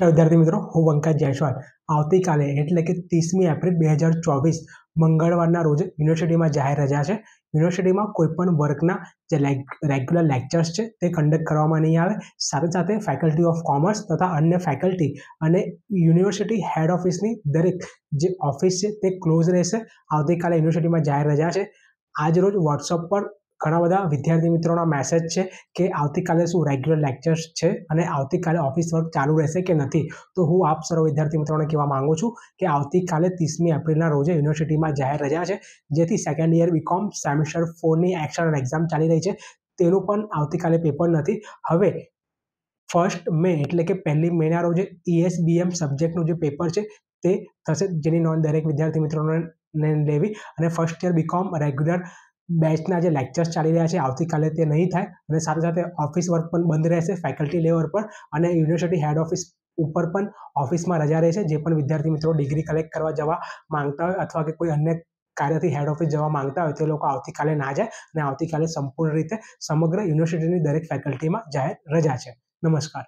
નમસ્કાર વિદ્યાર્થી મિત્રો હું વંકત જયસ્વાલ આવતીકાલે એટલે કે ત્રીસમી એપ્રિલ બે હજાર ચોવીસ મંગળવારના રોજ યુનિવર્સિટીમાં જાહેર રજા છે યુનિવર્સિટીમાં કોઈપણ વર્કના જે રેગ્યુલર લેક્ચર્સ છે તે કન્ડક્ટ કરવામાં નહીં આવે સાથે સાથે ફેકલ્ટી ઓફ કોમર્સ તથા અન્ય ફેકલ્ટી અને યુનિવર્સિટી હેડ ઓફિસની દરેક જે ઓફિસ છે તે ક્લોઝ રહેશે આવતીકાલે યુનિવર્સિટીમાં જાહેર રજા છે આજ રોજ વોટ્સઅપ પર ઘણા બધા વિદ્યાર્થી મિત્રોના મેસેજ છે કે આવતીકાલે શું રેગ્યુલર લેક્ચર્સ છે અને આવતીકાલે ઓફિસ વર્ક ચાલુ રહેશે કે નથી તો હું આપ સર્વ વિદ્યાર્થી મિત્રોને કહેવા માગું છું કે આવતીકાલે ત્રીસમી એપ્રિલના રોજે યુનિવર્સિટીમાં જાહેર રજા છે જેથી સેકન્ડ યર બીકોમ સેમિસ્ટર ફોરની એક્શન એક્ઝામ ચાલી રહી છે તેનું પણ આવતીકાલે પેપર નથી હવે ફર્સ્ટ મે એટલે કે પહેલી મેના રોજે ઈએસબીએમ e સબ્જેક્ટનું જે પેપર છે તે થશે જેની નોંધ દરેક વિદ્યાર્થી મિત્રોને લેવી અને ફર્સ્ટ યર બીકોમ રેગ્યુલર બેચના જે લેક્ચર્સ ચાલી રહ્યા છે આવતીકાલે તે નહીં થાય અને સાથે સાથે ઓફિસ વર્ક પણ બંધ રહેશે ફેકલ્ટી લેવલ પર અને યુનિવર્સિટી હેડ ઓફિસ ઉપર પણ ઓફિસમાં રજા રહેશે જે પણ વિદ્યાર્થી મિત્રો ડિગ્રી કલેક્ટ કરવા જવા માંગતા હોય અથવા કે કોઈ અન્ય કાર્યથી હેડ ઓફિસ જવા માંગતા હોય તે લોકો આવતીકાલે ના જાય અને આવતીકાલે સંપૂર્ણ રીતે સમગ્ર યુનિવર્સિટીની દરેક ફેકલ્ટીમાં જાહેર રજા છે નમસ્કાર